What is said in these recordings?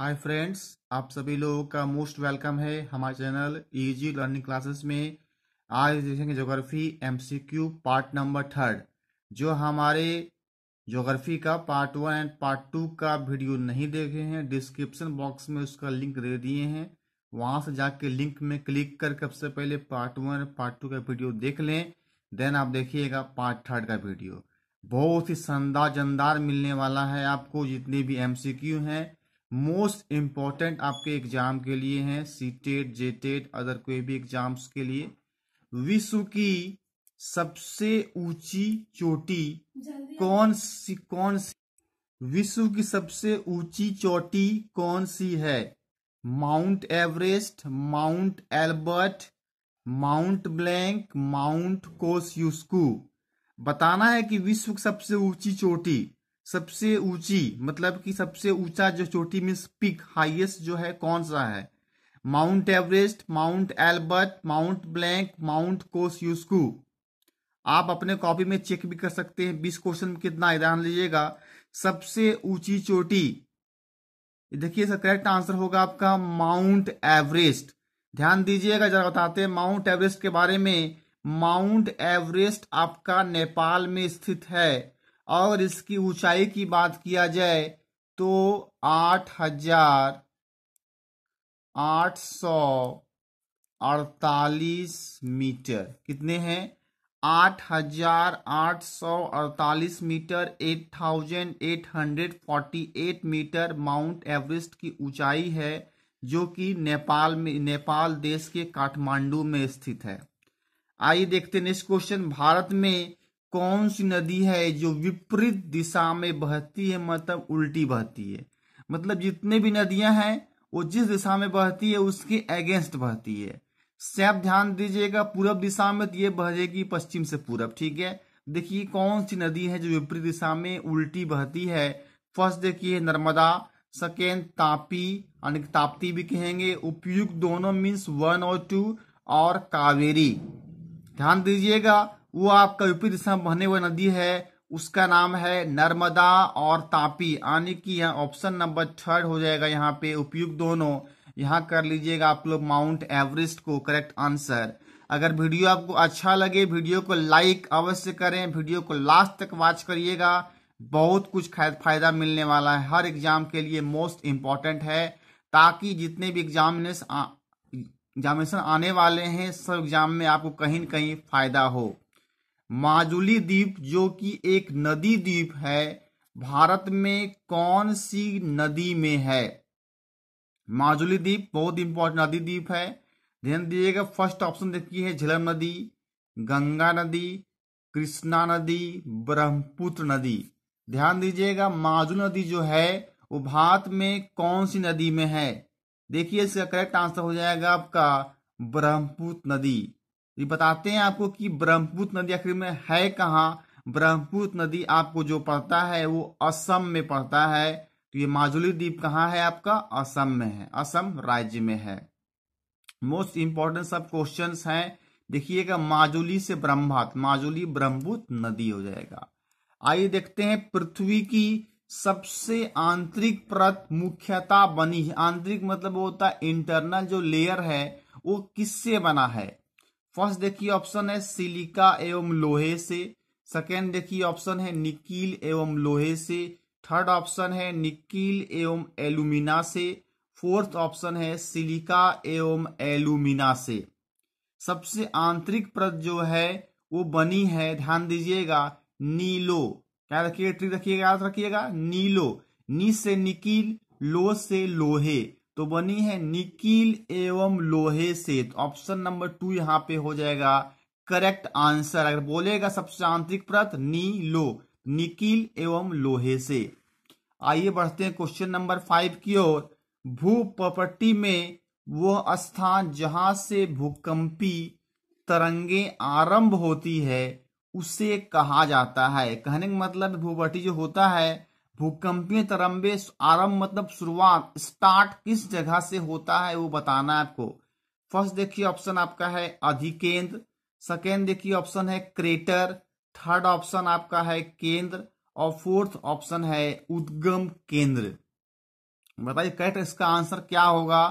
hi friends आप सभी लोगों का मोस्ट वेलकम है हमारे चैनल इजी लर्निंग क्लासेस में आज देखेंगे geography MCQ part number third जो हमारे ज्योग्राफी का part one and part two का वीडियो नहीं देखे हैं डिस्क्रिप्शन बॉक्स में उसका लिंक दे दिए हैं वहां से जाके लिंक में क्लिक कर सबसे पहले पार्ट वन पार्ट टू का वीडियो देख लें देन आप देखिएगा पार्ट थर्ड का वीडियो बहुत ही शानदार जानदार मिलने वाला है आपको जितने भी एमसीक्यू हैं मोस्ट इम्पॉर्टेंट आपके एग्जाम के लिए हैं CTET JTET other कोई भी एग्जाम्स के लिए विश्व की सबसे ऊंची चोटी कौन सी कौन सी विश्व की सबसे ऊंची चोटी कौन सी है Mount Everest Mount Elbert Mount Blanc Mount Kosciuszko बताना है कि विश्व की सबसे ऊंची चोटी सबसे ऊंची मतलब कि सबसे ऊंचा जो चोटी मीन्स पिक हाईएस्ट जो है कौन सा है Mount Everest Mount Elbert Mount Blanc Mount Kosciuszko आप अपने कॉपी में चेक भी कर सकते हैं बीस क्वेश्चन कितना ध्यान लीजिएगा सबसे ऊंची चोटी देखिए सर करेक्ट आंसर होगा आपका माउंट एवरेस्ट ध्यान दीजिएगा जरा बताते हैं माउंट एवरेस्ट के बारे में माउंट एवरेस्ट आपका नेपाल में स्थित है और इसकी ऊंचाई की बात किया जाए तो आठ हजार आठ सौ अड़तालीस मीटर कितने हैं आठ हजार आठ सौ अड़तालीस metre eight thousand eight hundred forty eight metre Mount Everest की ऊंचाई है जो कि नेपाल में नेपाल देश के काठमांडू में स्थित है आइए देखते नेक्स्ट क्वेश्चन भारत में कौन सी नदी है जो विपरीत दिशा में बहती है मतलब उल्टी बहती है मतलब जितने भी नदियां हैं वो जिस दिशा में बहती है उसके अगेंस्ट बहती है सैप ध्यान दीजिएगा पूर्व दिशा में तो ये बहेगी पश्चिम से पूरब ठीक है देखिए कौन सी नदी है जो विपरीत दिशा में उल्टी बहती है फर्स्ट देखिए नर्मदा सेकेंड तापी यानी ताप्ती भी कहेंगे उपयुक्त दोनों मीन्स वन और टू और कावेरी ध्यान दीजिएगा वो आपका विपरीत दिशा में बहने हुए नदी है उसका नाम है नर्मदा और तापी यानी कि यहाँ ऑप्शन नंबर थर्ड हो जाएगा यहाँ पे उपयुक्त दोनों यहाँ कर लीजिएगा आप लोग माउंट एवरेस्ट को करेक्ट आंसर अगर वीडियो आपको अच्छा लगे वीडियो को लाइक अवश्य करें वीडियो को लास्ट तक वॉच करिएगा बहुत कुछ फायदा मिलने वाला है हर एग्जाम के लिए मोस्ट इम्पॉर्टेंट है ताकि जितने भी एग्जामिनेशन एग्जामिनेशन आने वाले हैं सब एग्जाम में आपको कहीं न कहीं फायदा हो माजुली द्वीप जो कि एक नदी द्वीप है भारत में कौन सी नदी में है माजुली द्वीप बहुत इंपॉर्टेंट नदी द्वीप है ध्यान दीजिएगा फर्स्ट ऑप्शन देखिए है झलम नदी गंगा नदी कृष्णा नदी ब्रह्मपुत्र नदी ध्यान दीजिएगा माजुल नदी जो है वो भारत में कौन सी नदी में है देखिए इसका करेक्ट आंसर हो जाएगा आपका ब्रह्मपुत्र नदी तो ये बताते हैं आपको कि ब्रह्मपुत्र नदी आखिर में है कहाँ ब्रह्मपुत्र नदी आपको जो पड़ता है वो असम में पड़ता है तो ये माजुली द्वीप कहाँ है आपका असम में है असम राज्य में है मोस्ट इंपॉर्टेंट सब क्वेश्चन है देखिएगा माजुली से ब्रह्मात माजुली ब्रह्मपुत्र नदी हो जाएगा आइए देखते हैं पृथ्वी की सबसे आंतरिक प्रत मुख्यता बनी है आंतरिक मतलब वो होता है इंटरनल जो लेयर है वो किससे बना है फर्स्ट देखिए ऑप्शन है सिलिका एवं लोहे से सेकेंड देखिए ऑप्शन है निकील एवं लोहे से थर्ड ऑप्शन है निकील एवं एलुमिना से फोर्थ ऑप्शन है सिलिका एवं एलुमिना से सबसे आंतरिक प्रत जो है वो बनी है ध्यान दीजिएगा नीलो क्या रखिएगा ट्रिक रखिएगा याद रखिएगा नीलो नी से निकील लो से लोहे तो बनी है निकिल एवं लोहे से तो ऑप्शन नंबर टू यहाँ पे हो जाएगा करेक्ट आंसर अगर बोलेगा सबसे आंतरिक प्रत नी लो निकिल एवं लोहे से आइए बढ़ते हैं क्वेश्चन नंबर फाइव की ओर भू प्रॉपर्टी में वह स्थान जहां से भूकंपी तरंगे आरंभ होती है उसे कहा जाता है कहने का मतलब भूपट्टी जो होता है भूकंपीय तरंबे आरंभ मतलब शुरुआत स्टार्ट किस जगह से होता है वो बताना है आपको फर्स्ट देखिए ऑप्शन आपका है अधिकेंद्र सेकेंड देखिए ऑप्शन है क्रेटर थर्ड ऑप्शन आपका है केंद्र और फोर्थ ऑप्शन है उद्गम केंद्र बताइए करेक्ट इसका आंसर क्या होगा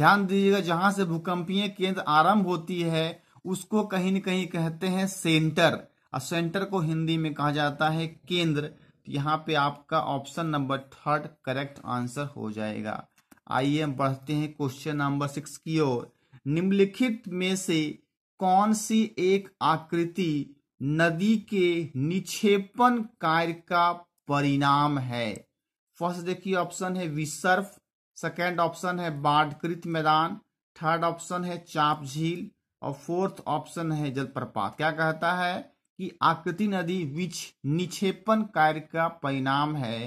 ध्यान दीजिएगा जहां से भूकंपीय केंद्र आरंभ होती है उसको कहीं न कहीं कहते हैं सेंटर और सेंटर को हिंदी में कहा जाता है केंद्र यहाँ पे आपका option number third correct answer हो जाएगा आइए हम बढ़ते हैं क्वेश्चन नंबर सिक्स की ओर निम्नलिखित में से कौन सी एक आकृति नदी के निक्षेपण कार्य का परिणाम है फर्स्ट देखिए ऑप्शन है विसर्फ सेकेंड ऑप्शन है बाढ़कृत मैदान थर्ड ऑप्शन है चाप झील और फोर्थ ऑप्शन है जलप्रपात क्या कहता है कि आकृति नदी विच निक्षेपण कार्य का परिणाम है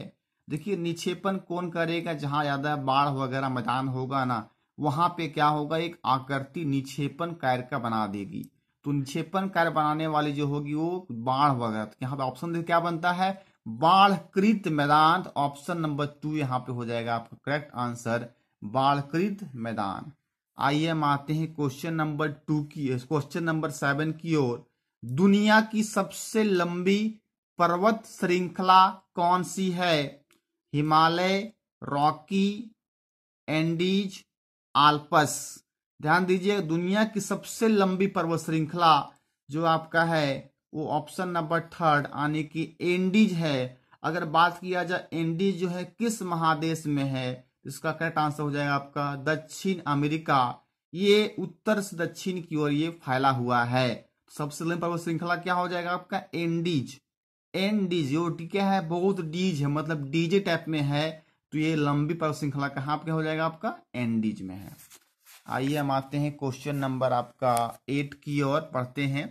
देखिए निक्षेपण कौन करेगा जहां ज्यादा बाढ़ वगैरह मैदान होगा ना वहां पे क्या होगा एक आकृति निक्षेपण कार्य का बना देगी तो निक्षेपण कार्य बनाने वाली जो होगी वो बाढ़ वगैरह तो यहाँ पे ऑप्शन क्या बनता है बाढ़कृत मैदान ऑप्शन नंबर टू यहाँ पे हो जाएगा आपका करेक्ट आंसर बाढ़कृत मैदान आइए हम आते हैं क्वेश्चन नंबर टू की क्वेश्चन नंबर सेवन की ओर दुनिया की सबसे लंबी पर्वत श्रृंखला कौन सी है हिमालय रॉकी एंडीज आल्पस ध्यान दीजिए दुनिया की सबसे लंबी पर्वत श्रृंखला जो आपका है वो ऑप्शन नंबर थर्ड यानी कि एंडीज है अगर बात किया जाए एंडीज जो है किस महादेश में है इसका करेक्ट आंसर हो जाएगा आपका दक्षिण अमेरिका ये उत्तर से दक्षिण की ओर ये फैला हुआ है लंबी पर्वत श्रृंखला क्या हो जाएगा आपका एंडीज एंडीज ये क्या है बहुत डीज है मतलब डीजे टाइप में है तो ये लंबी पर्वत श्रृंखला कहाँ पे हो जाएगा आपका एंडीज में है आइए हम आते हैं क्वेश्चन नंबर आपका एट की ओर पढ़ते हैं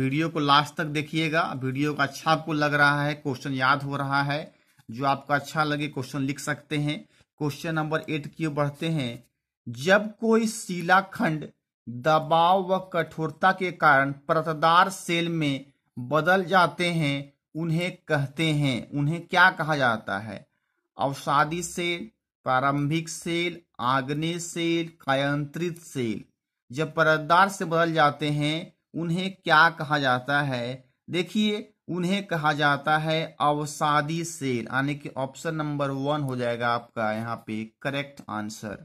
वीडियो को लास्ट तक देखिएगा वीडियो का अच्छा आपको लग रहा है क्वेश्चन याद हो रहा है जो आपको अच्छा लगे क्वेश्चन लिख सकते हैं क्वेश्चन नंबर एट की ओर बढ़ते हैं जब कोई शिलाखंड दबाव व कठोरता के कारण परतदार सेल में बदल जाते हैं उन्हें कहते हैं उन्हें क्या कहा जाता है अवसादी सेल प्रारंभिक सेल आग्नेय सेल कायंत्रित सेल जब प्रतदार से बदल जाते हैं उन्हें क्या कहा जाता है देखिए उन्हें कहा जाता है अवसादी सेल यानी कि ऑप्शन नंबर वन हो जाएगा आपका यहाँ पे करेक्ट आंसर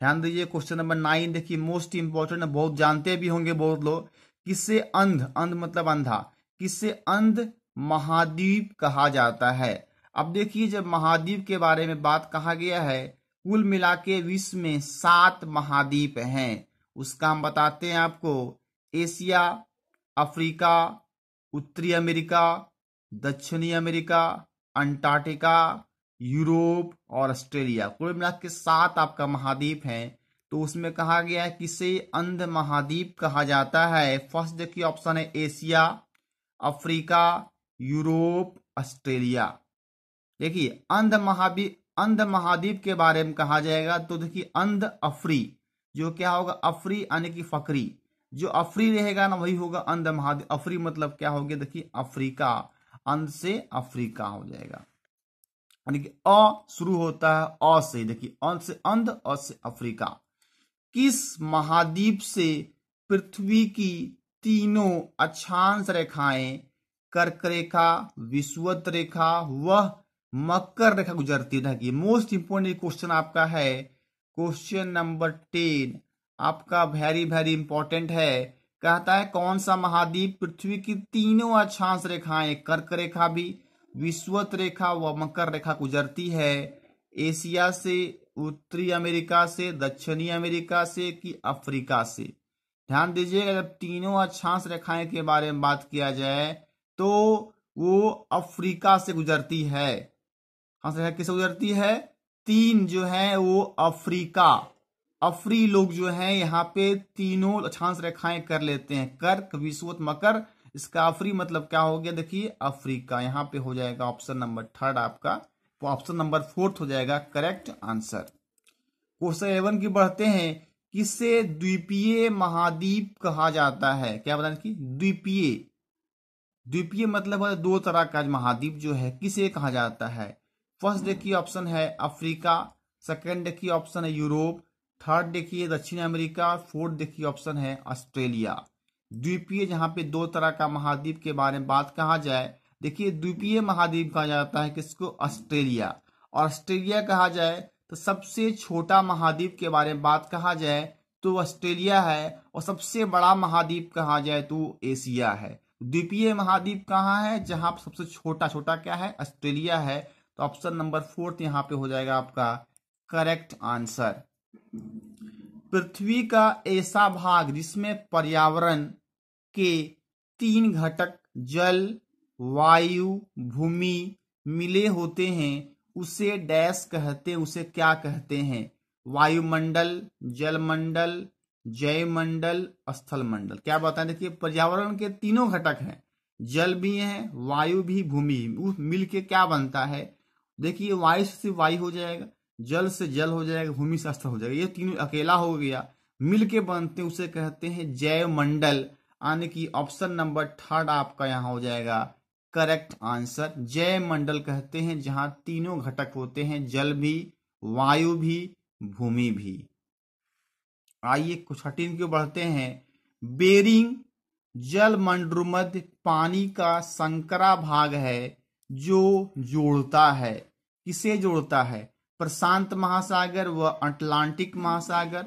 ध्यान दीजिए क्वेश्चन नंबर नाइन देखिए मोस्ट इंपॉर्टेंट बहुत जानते भी होंगे बहुत लोग किससे अंध अंध मतलब अंधा किससे अंध महाद्वीप कहा जाता है अब देखिए जब महाद्वीप के बारे में बात कहा गया है कुल मिला के विश्व में सात महाद्वीप हैं उसका हम बताते हैं आपको एशिया अफ्रीका उत्तरी अमेरिका दक्षिणी अमेरिका अंटार्कटिका यूरोप और ऑस्ट्रेलिया कुल मिला के सात आपका महाद्वीप हैं तो उसमें कहा गया है किसे अंध महाद्वीप कहा जाता है फर्स्ट देखिए ऑप्शन है एशिया अफ्रीका यूरोप ऑस्ट्रेलिया देखिए अंध महाद्वीप अंध महाद्वीप के बारे में कहा जाएगा तो देखिए अंध अफ्री जो क्या होगा अफ्री यानी कि फकरी जो अफ्री रहेगा ना वही होगा अंध महाद्वीप अफ्री मतलब क्या हो गया देखिए अफ्रीका अंध से अफ्रीका हो जाएगा यानी कि अ शुरू होता है अ से देखिए अन से अंध अ से अफ्रीका किस महाद्वीप से पृथ्वी की तीनों अक्षांश रेखाएं कर्क रेखा विश्वत रेखा वह मकर रेखा गुजरती है मोस्ट इंपोर्टेंट क्वेश्चन आपका है क्वेश्चन नंबर टेन आपका वेरी वेरी इंपॉर्टेंट है कहता है कौन सा महाद्वीप पृथ्वी की तीनों अक्षांश रेखाएं कर्क रेखा भी विश्वत रेखा व मकर रेखा गुजरती है एशिया से उत्तरी अमेरिका से दक्षिणी अमेरिका से कि अफ्रीका से ध्यान दीजिएगा जब तीनों अक्षांश रेखाएं के बारे में बात किया जाए तो वो अफ्रीका से गुजरती है अक्षांश हाँ, रेखा किससे गुजरती है तीन जो है वो अफ्रीका अफ्री लोग जो है यहाँ पे तीनों अक्षांश रेखाएं कर लेते हैं कर्क विश्वत मकर इसका आफरी मतलब क्या हो गया देखिए अफ्रीका यहाँ पे हो जाएगा ऑप्शन नंबर थर्ड आपका तो ऑप्शन नंबर फोर्थ हो जाएगा करेक्ट आंसर क्वेश्चन एवन की बढ़ते हैं किसे द्वीपीय महाद्वीप कहा जाता है क्या बताने की द्वीपीय द्वीपीय मतलब दो तरह का महाद्वीप जो है किसे कहा जाता है फर्स्ट देखिए ऑप्शन है अफ्रीका सेकेंड देखिए ऑप्शन है यूरोप थर्ड देखिए दक्षिण अमेरिका फोर्थ देखिए ऑप्शन है ऑस्ट्रेलिया द्वीपीय जहां पे दो तरह का महाद्वीप के बारे में बात कहा जाए देखिए द्वीपीय महाद्वीप कहा जाता है किसको ऑस्ट्रेलिया और ऑस्ट्रेलिया कहा जाए तो सबसे छोटा महाद्वीप के बारे में बात कहा जाए तो ऑस्ट्रेलिया है और सबसे बड़ा महाद्वीप कहा जाए तो एशिया है द्वीपीय महाद्वीप कहाँ है जहां सबसे छोटा छोटा क्या है ऑस्ट्रेलिया है तो ऑप्शन नंबर फोर्थ यहाँ पे हो जाएगा आपका करेक्ट आंसर पृथ्वी का ऐसा भाग जिसमें पर्यावरण के तीन घटक जल वायु भूमि मिले होते हैं उसे डैश कहते उसे क्या कहते हैं वायुमंडल जलमंडल जयमंडल स्थल मंडल क्या बताएं देखिए पर्यावरण के तीनों घटक हैं जल भी है वायु भी भूमि मिल के क्या बनता है देखिए वायु से वायु हो जाएगा जल से जल हो जाएगा भूमि से स्थल हो जाएगा ये तीनों अकेला हो गया मिल के बनते उसे कहते हैं जैव मंडल यानी कि ऑप्शन नंबर थर्ड आपका यहाँ हो जाएगा करेक्ट आंसर जैव मंडल कहते हैं जहां तीनों घटक होते हैं जल भी वायु भी भूमि भी आइए कुछ हटीन क्यों बढ़ते हैं बेरिंग जल मंडरुमध पानी का संकरा भाग है जो जोड़ता है किसे जोड़ता है प्रशांत महासागर व अटलांटिक महासागर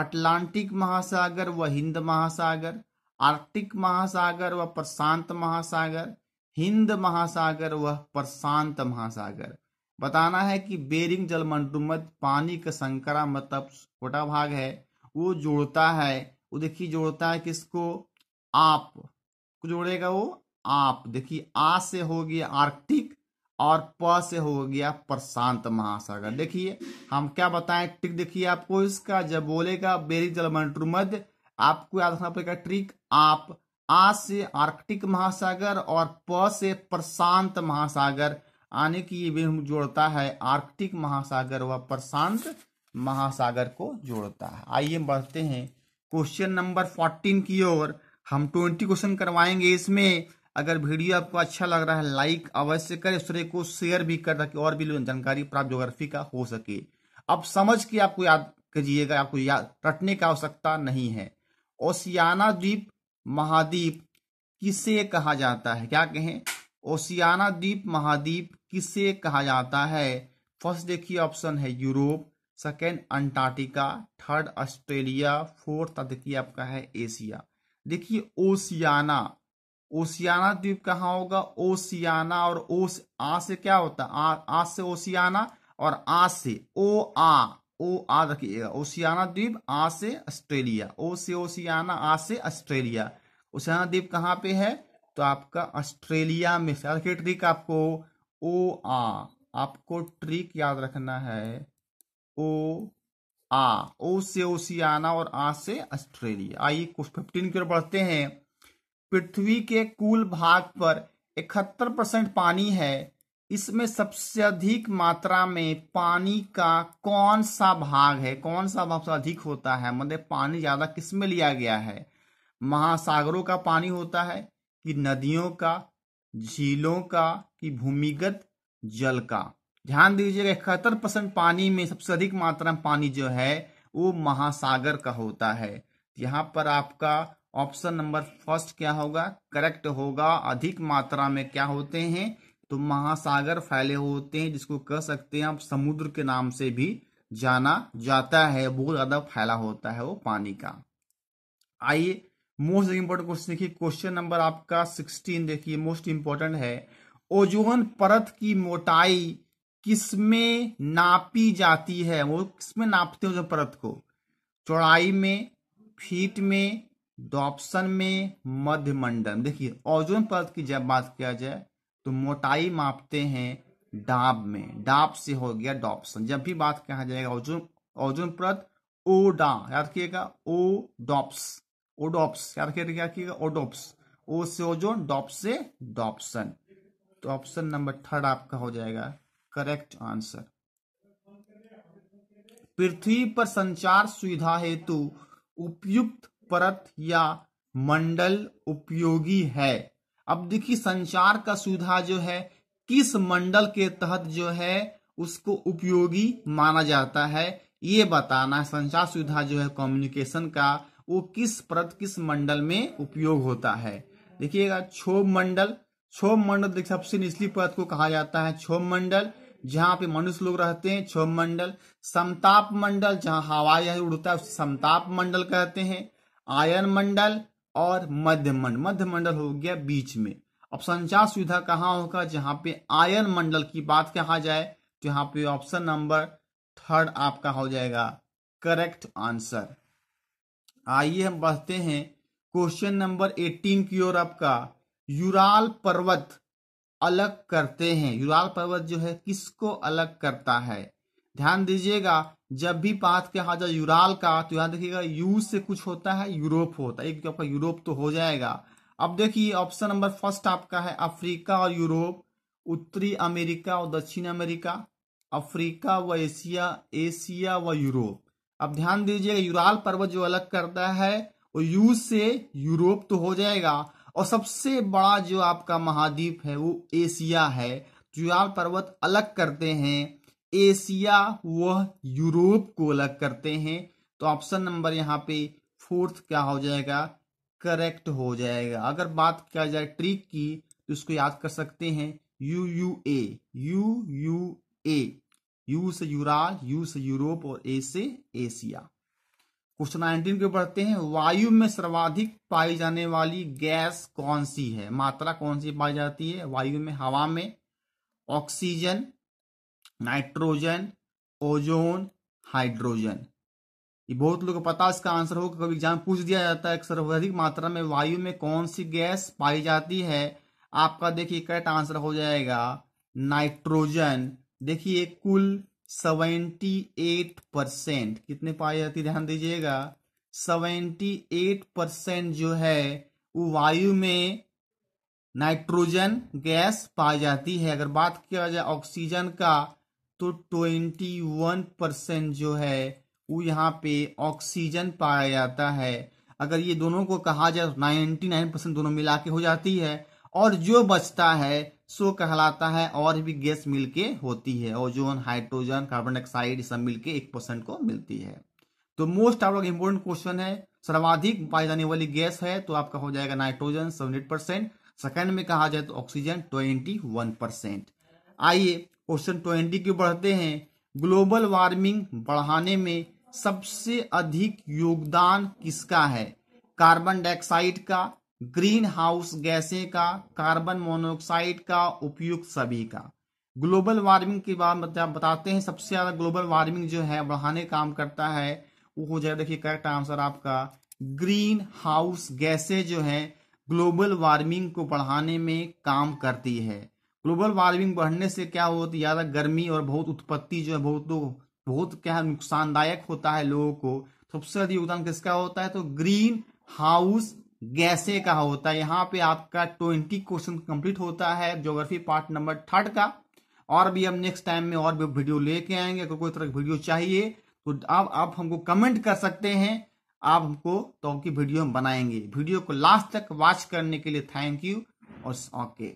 अटलांटिक महासागर व हिंद महासागर आर्कटिक महासागर व प्रशांत महासागर हिंद महासागर व प्रशांत महासागर बताना है कि बेरिंग मंडुमत पानी का संकरा मतलब छोटा भाग है वो जोड़ता है वो देखिए जोड़ता है किसको आप को जोड़ेगा वो आप देखिए आ से होगी आर्कटिक और प से हो गया प्रशांत महासागर देखिए हम क्या बताएं ट्रिक देखिए आपको इसका जब बोलेगा बेरी मंटू मध्य आपको याद रखना पड़ेगा ट्रिक आप आ से आर्कटिक महासागर और प से प्रशांत महासागर आने की ये बेहूम जोड़ता है आर्कटिक महासागर व प्रशांत महासागर को जोड़ता है आइए बढ़ते हैं क्वेश्चन नंबर फोर्टीन की ओर हम ट्वेंटी क्वेश्चन करवाएंगे इसमें अगर वीडियो आपको अच्छा लग रहा है लाइक अवश्य करें दूसरे को शेयर भी कर ताकि और भी जानकारी प्राप्त ज्योग्राफी का हो सके अब समझ के आपको याद कीजिएगा आपको याद रटने का आवश्यकता नहीं है ओसियाना द्वीप महाद्वीप किसे कहा जाता है क्या कहें ओसियाना द्वीप महाद्वीप किसे कहा जाता है फर्स्ट देखिए ऑप्शन है Europe second Antarctica third Australia fourth देखिए आपका है एशिया देखिए ओसियाना ओसियाना द्वीप कहाँ होगा ओसियाना और ओस आ से क्या होता आ आ से ओसियाना और आ से ओ आ ओ आ रखिएगा ओसियाना द्वीप आ से ऑस्ट्रेलिया ओ से ओसियाना आ से ऑस्ट्रेलिया ओसियाना द्वीप कहाँ पे है तो आपका ऑस्ट्रेलिया में से ट्रिक आपको ओ आ आपको ट्रिक याद रखना है ओ आ ओ से ओसियाना और आ से ऑस्ट्रेलिया आइए कुछ फिफ्टीन की ओर बढ़ते हैं पृथ्वी के कुल भाग पर इकहत्तर परसेंट पानी है इसमें सबसे अधिक मात्रा में पानी का कौन सा भाग है कौन सा भाग अधिक होता है मतलब पानी ज़्यादा किस में लिया गया है महासागरों का पानी होता है कि नदियों का झीलों का कि भूमिगत जल का ध्यान दीजिएगा इकहत्तर परसेंट पानी में सबसे अधिक मात्रा में पानी जो है वो महासागर का होता है यहाँ पर आपका ऑप्शन नंबर फर्स्ट क्या होगा करेक्ट होगा अधिक मात्रा में क्या होते हैं तो महासागर फैले होते हैं जिसको कह सकते हैं आप समुद्र के नाम से भी जाना जाता है बहुत ज्यादा फैला होता है वो पानी का आइए मोस्ट इंपोर्टेंट क्वेश्चन देखिए क्वेश्चन नंबर आपका सिक्सटीन देखिए मोस्ट इंपॉर्टेंट है ओजोन परत की मोटाई किसमें नापी जाती है वो किसमें नापते हैं जो परत को चौड़ाई में फीट में ऑप्शन में मध्य मंडल देखिए ओजोन परत की जब बात किया जाए तो मोटाई मापते हैं डाब में डाब से हो गया डॉप्सन जब भी बात कहा जाएगा ओजोन ओजोन परत ओडा याद रखिएगा ओ डॉप्स ओडोप्स याद रखिएगा क्या ओडोप्स ओ से ओजोन डॉप से डॉप्सन तो ऑप्शन नंबर थर्ड आपका हो जाएगा करेक्ट आंसर पृथ्वी पर संचार सुविधा हेतु उपयुक्त परत या मंडल उपयोगी है अब देखिए संचार का सुविधा जो है किस मंडल के तहत जो है उसको उपयोगी माना जाता है ये बताना है संचार सुविधा जो है कम्युनिकेशन का वो किस परत किस मंडल में उपयोग होता है देखिएगा क्षोभ मंडल क्षोभ मंडल देख सबसे निचली परत को कहा जाता है क्षोभ मंडल जहां पे मनुष्य लोग रहते हैं क्षोभ मंडल समताप मंडल जहां हवा जहाज उड़ता है उसे समताप मंडल कहते हैं आयन मंडल और मध्य मंडल मध्य मंडल हो गया बीच में अब संचार सुविधा कहाँ होगा जहां पे आयन मंडल की बात कहा जाए तो यहाँ पे ऑप्शन नंबर थर्ड आपका हो जाएगा करेक्ट आंसर आइए हम बढ़ते हैं क्वेश्चन नंबर एटीन की ओर आपका यूराल पर्वत अलग करते हैं यूराल पर्वत जो है किसको अलग करता है ध्यान दीजिएगा जब भी बात के यहाँ जाए यूराल का तो यहाँ देखिएगा यू से कुछ होता है यूरोप होता है तो आपका यूरोप तो हो जाएगा अब देखिए ऑप्शन नंबर फर्स्ट आपका है अफ्रीका और यूरोप उत्तरी अमेरिका और दक्षिण अमेरिका अफ्रीका व एशिया एशिया व यूरोप अब ध्यान दीजिएगा यूराल पर्वत जो अलग करता है वो यू से यूरोप तो हो जाएगा और सबसे बड़ा जो आपका महाद्वीप है वो एशिया है तो यूराल पर्वत अलग करते हैं एशिया व यूरोप को अलग करते हैं तो ऑप्शन नंबर यहाँ पे फोर्थ क्या हो जाएगा करेक्ट हो जाएगा अगर बात किया जाए ट्रिक की तो इसको याद कर सकते हैं U U A U U A U से यूराल यू से यूरोप और ए से एशिया क्वेश्चन नाइनटीन के बढ़ते हैं वायु में सर्वाधिक पाई जाने वाली गैस कौन सी है मात्रा कौन सी पाई जाती है वायु में हवा में ऑक्सीजन नाइट्रोजन ओजोन हाइड्रोजन ये बहुत लोगों को पता इसका आंसर होगा कभी एग्जाम पूछ दिया जाता है सर्वाधिक मात्रा में वायु में कौन सी गैस पाई जाती है आपका देखिए करेक्ट आंसर हो जाएगा नाइट्रोजन देखिए कुल सेवेंटी एट परसेंट कितने पाई जाती है ध्यान दीजिएगा सेवेंटी एट परसेंट जो है वो वायु में नाइट्रोजन गैस पाई जाती है अगर बात किया जाए ऑक्सीजन का तो ट्वेंटी वन परसेंट जो है वो यहाँ पे ऑक्सीजन पाया जाता है अगर ये दोनों को कहा जाए तो नाइन्टी नाइन परसेंट दोनों मिला के हो जाती है और जो बचता है सो कहलाता है और भी गैस मिलके होती है ओजोन हाइड्रोजन कार्बन डाइऑक्साइड सब मिलके एक परसेंट को मिलती है तो मोस्ट आप लोग इम्पोर्टेंट क्वेश्चन है सर्वाधिक पाई जाने वाली गैस है तो आपका हो जाएगा नाइट्रोजन सेवेंटी परसेंट सेकेंड में कहा जाए तो ऑक्सीजन ट्वेंटी वन परसेंट आइए क्वेश्चन ट्वेंटी की बढ़ते हैं ग्लोबल वार्मिंग बढ़ाने में सबसे अधिक योगदान किसका है कार्बन डाइऑक्साइड का ग्रीन हाउस गैसें का कार्बन मोनोऑक्साइड का उपयुक्त सभी का ग्लोबल वार्मिंग की बात बताते हैं सबसे ज़्यादा ग्लोबल वार्मिंग जो है बढ़ाने काम करता है वो हो जाए देखिए करेक्ट आंसर आपका ग्रीन हाउस गैसें जो है ग्लोबल वार्मिंग को बढ़ाने में काम करती है ग्लोबल वार्मिंग बढ़ने से क्या होती ज़्यादा गर्मी और बहुत उत्पत्ति जो है बहुत तो बहुत क्या नुकसानदायक होता है लोगों को सबसे अधिक योगदान किसका होता है तो ग्रीन हाउस गैसे का होता है यहाँ पे आपका ट्वेंटी क्वेश्चन कंप्लीट होता है ज्योग्राफी पार्ट नंबर थर्ड का और भी हम नेक्स्ट टाइम में और भी वीडियो लेके आएंगे अगर कोई तरह की वीडियो चाहिए तो आप आप हमको कमेंट कर सकते हैं आप हमको तो की वीडियो हम बनाएंगे वीडियो को लास्ट तक वॉच करने के लिए थैंक यू और ओके